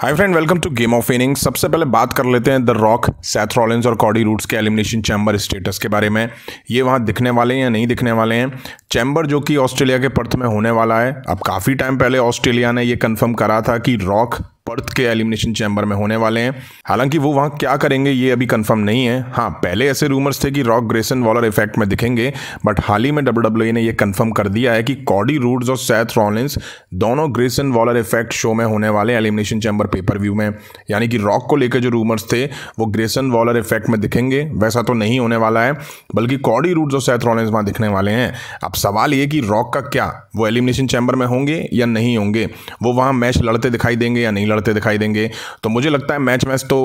hi friend welcome to game of inning सबसे पहले बात कर लेते हैं द रॉक सैथ रॉलिन्स और कॉडी रूट्स के एलिमिनेशन चैम्बर स्टेटस के बारे में ये वहाँ दिखने वाले हैं या नहीं दिखने वाले हैं चैम्बर जो कि ऑस्ट्रेलिया के पर्थ में होने वाला है अब काफ़ी टाइम पहले ऑस्ट्रेलिया ने ये कंफर्म करा था कि रॉक पर्थ के एलिमिनेशन चैम्बर में होने वाले हैं हालांकि वो वहाँ क्या करेंगे ये अभी कंफर्म नहीं है हाँ पहले ऐसे रूमर्स थे कि रॉक ग्रेसन वॉलर इफेक्ट में दिखेंगे बट हाल ही में डब्ल्यू ने यह कंफर्म कर दिया है कि कॉडी रूड्स और सैथ रॉलिन्स दोनों ग्रेसन वॉलर इफेक्ट शो में होने वाले एलिमिनेशन चैम्बर पेपर व्यू में यानी कि रॉक को लेकर जो रूमर्स थे वो ग्रेसन वॉलर इफेक्ट में दिखेंगे वैसा तो नहीं होने वाला है बल्कि कॉडी रूड्स और सैथ रॉलिन्स वहाँ दिखने वाले हैं अब सवाल ये कि रॉक का क्या वो एलिमिनेशन चैम्बर में होंगे या नहीं होंगे वो वहाँ मैच लड़ते दिखाई देंगे या नहीं लड़ते दिखाई देंगे तो मुझे लगता है मैच मैच तो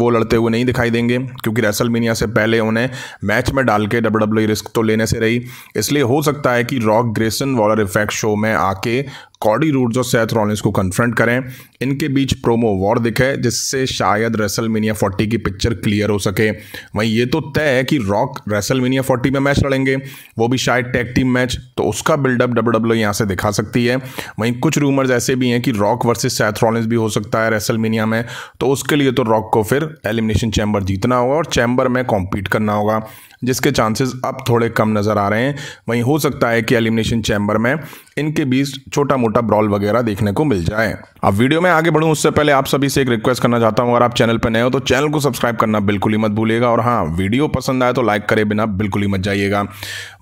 वो लड़ते हुए नहीं दिखाई देंगे क्योंकि रेसलमीनिया से पहले उन्हें मैच में डाल के डब्ल्यू रिस्क e तो लेने से रही इसलिए हो सकता है कि Rock Grayson Waller effect show में आके कॉडी रूट जो सेथ रॉलिंस को कन्फ्रंट करें इनके बीच प्रोमो वॉर दिखे जिससे शायद रेसलमेनिया 40 की पिक्चर क्लियर हो सके वहीं ये तो तय है कि रॉक रेसलमेनिया 40 में मैच लड़ेंगे वो भी शायद टैग टीम मैच तो उसका बिल्डअप डब्ल्यू डब्ल्यू यहाँ से दिखा सकती है वहीं कुछ रूमर्स ऐसे भी हैं कि रॉक वर्सेज सेथ रॉलिंस भी हो सकता है रेसलमेनिया में तो उसके लिए तो रॉक को फिर एलिमिनेशन चैम्बर जीतना होगा और चैम्बर में कॉम्पीट करना होगा जिसके चांसेस अब थोड़े कम नज़र आ रहे हैं वहीं हो सकता है कि एलिमिनेशन चैम्बर में इनके बीच छोटा मोटा छोटा ब्रॉल वगैरह देखने को मिल जाए अब वीडियो में आगे बढ़ू उससे पहले आप सभी से एक रिक्वेस्ट करना चाहता हूँ अगर आप चैनल पर नए हो तो चैनल को सब्सक्राइब करना बिल्कुल ही मत भूलिएगा और हाँ वीडियो पसंद आए तो लाइक करे बिना बिल्कुल ही मत जाइएगा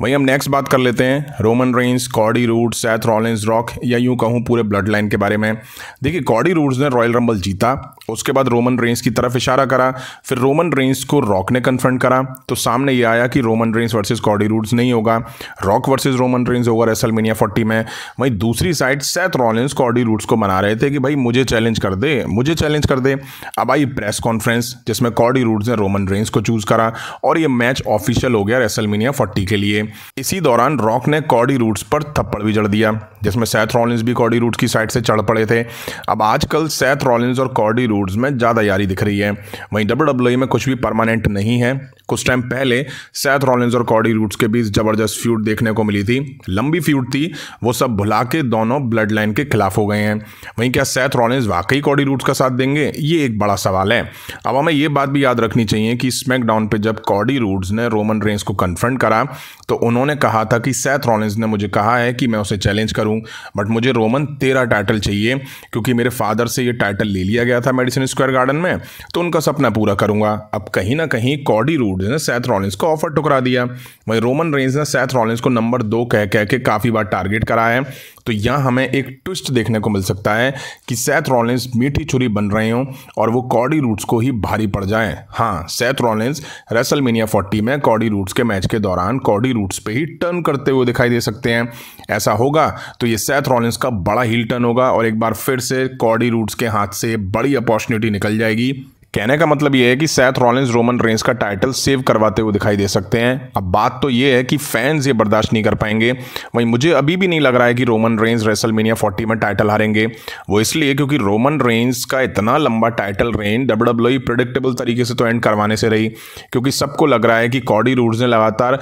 वहीं हम नेक्स्ट बात कर लेते हैं Roman Reigns Cody Rhodes Seth Rollins Rock या यूं कहूँ पूरे ब्लड लाइन के बारे में देखिए कॉडी रूट्स ने रॉयल रंबल जीता उसके बाद रोमन रेंस की तरफ इशारा करा फिर रोमन रेंस को रॉक ने कन्फ्रंट करा तो सामने ये आया कि Roman Reigns versus Cody Rhodes नहीं होगा रॉक वर्सेस रोमन रेंस होगा रेसलमेनिया 40 में वहीं दूसरी side Seth Rollins Cody Rhodes को मना रहे थे कि भाई मुझे चैलेंज कर दे मुझे चैलेंज कर दे अब आई प्रेस कॉन्फ्रेंस जिसमें कॉडी रूड्स ने रोमन रेंस को चूज़ करा और ये मैच ऑफिशियल हो गया रेसलमेनिया फोर्टी के लिए इसी दौरान रॉक ने कॉडी रूट्स पर थप्पड़ भी जड़ दिया जिसमें सेथ रॉलिंस भी कॉडी रूट्स की साइड से चढ़ पड़े थे अब आजकल सेथ रॉलिंस और कॉडी रोड्स में ज़्यादा यारी दिख रही है वहीं डब्ल्यू में कुछ भी परमानेंट नहीं है कुछ टाइम पहले सैथ रॉलिंस और कॉडी रूट्स के बीच जबरदस्त फ्यूड देखने को मिली थी लंबी फ्यूड थी वो सब भुला के दोनों ब्लड लाइन के खिलाफ हो गए हैं वहीं क्या सैथ रॉलिंस वाकई कॉडी रूट्स का साथ देंगे ये एक बड़ा सवाल है अब हमें ये बात भी याद रखनी चाहिए कि स्मैकडाउन पर जब कॉडी रूट्स ने रोमन रेंस को कन्फ्रंट करा तो उन्होंने कहा था कि सैथ रॉलिंस ने मुझे कहा है कि मैं उसे चैलेंज करूँ बट मुझे रोमन तेरा टाइटल चाहिए क्योंकि मेरे फादर से ये टाइटल ले लिया गया था मेडिसिन स्क्वायर गार्डन में तो उनका सपना पूरा करूंगा अब कहीं ना कहीं कॉडी रूट वुड्स ने सैथ रॉलिंस को ऑफर टुकरा दिया वहीं रोमन रेंज ने सैथ रॉलिंस को नंबर दो कह कह के काफ़ी बार टारगेट करा है तो यहाँ हमें एक ट्विस्ट देखने को मिल सकता है कि सैथ रॉलिंस मीठी छुरी बन रहे हों और वो कॉडी रूट्स को ही भारी पड़ जाए हाँ सैथ रॉलिंस रेसलमेनिया 40 में कॉडी रूट्स के मैच के दौरान कॉडी रूट्स पर ही टर्न करते हुए दिखाई दे सकते हैं ऐसा होगा तो ये सैथ रॉलिंस का बड़ा हील टर्न होगा और एक बार फिर से कॉडी रूट्स के हाथ से बड़ी अपॉर्चुनिटी निकल जाएगी कहने का मतलब यह है कि सैथ रॉलिंस रोमन रेंस का टाइटल सेव करवाते हुए दिखाई दे सकते हैं अब बात तो यह है कि फैंस ये बर्दाश्त नहीं कर पाएंगे वहीं मुझे अभी भी नहीं लग रहा है कि रोमन रेंस रेसलमेनिया 40 में टाइटल हारेंगे वो इसलिए क्योंकि रोमन रेंस का इतना लंबा title reign W W predictable तरीके से तो एंड करवाने से रही क्योंकि सबको लग रहा है कि कॉडी रूड्स ने लगातार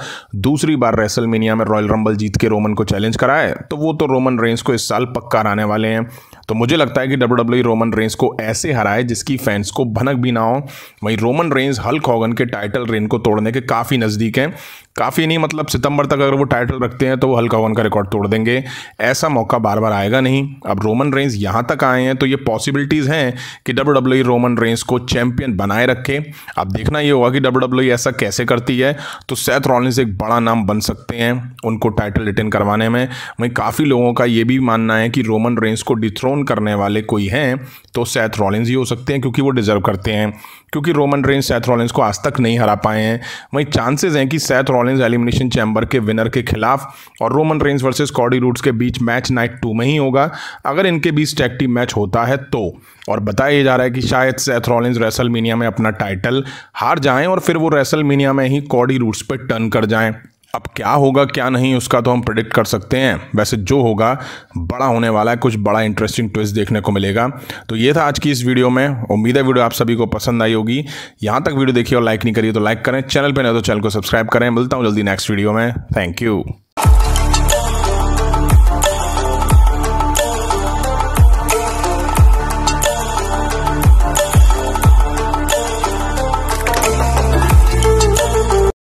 दूसरी बार रेसलमेनिया में रॉयल रंबल जीत के रोमन को चैलेंज कराया है तो वो तो रोमन रेंस को इस साल पक्का हराने वाले हैं तो मुझे लगता है कि डब्ल्यू डब्ल्यू रोमन रेंस को ऐसे हराए जिसकी फैंस को भनक भी ना हो वहीं रोमन रेंज हल्क हॉगन के टाइटल रेन को तोड़ने के काफ़ी नज़दीक हैं काफ़ी नहीं मतलब सितंबर तक अगर वो टाइटल रखते हैं तो वो हल्का वन का रिकॉर्ड तोड़ देंगे ऐसा मौका बार बार आएगा नहीं अब रोमन रेंस यहाँ तक आए हैं तो ये पॉसिबिलिटीज़ हैं कि डब्ल्यू डब्ल्यू रोमन रेंस को चैंपियन बनाए रखे अब देखना ये होगा कि डब्ल्यू डब्ल्यू e ऐसा कैसे करती है तो सैथ रॉलिन्स एक बड़ा नाम बन सकते हैं उनको टाइटल रिटेन करवाने में वहीं काफ़ी लोगों का ये भी मानना है कि रोमन रेंस को डिथ्रोन करने वाले कोई हैं तो सैथ रॉलिन्स ही हो सकते हैं क्योंकि वो डिज़र्व करते हैं क्योंकि रोमन रेंज सैथ रॉलिंस को आज तक नहीं हरा पाए हैं वहीं चांसेस हैं कि सैथ रॉलिंस एलिमिनेशन चैम्बर के विनर के खिलाफ और Roman Reigns versus Cody Rhodes के बीच मैच नाइट टू में ही होगा अगर इनके बीच टैक्टिव टीम मैच होता है तो और बताया जा रहा है कि शायद सैथ रॉलिंस रेसल में अपना टाइटल हार जाएं और फिर वो रेसल में ही कॉडी रूट्स पर टर्न कर जाएँ अब क्या होगा क्या नहीं उसका तो हम प्रिडिक्ट कर सकते हैं वैसे जो होगा बड़ा होने वाला है कुछ बड़ा इंटरेस्टिंग ट्विस्ट देखने को मिलेगा तो ये था आज की इस वीडियो में उम्मीद है वीडियो आप सभी को पसंद आई होगी यहाँ तक वीडियो देखिए और लाइक नहीं करिए तो लाइक करें चैनल पर नहीं तो चैनल को सब्सक्राइब करें मिलता हूँ जल्दी नेक्स्ट वीडियो में थैंक यू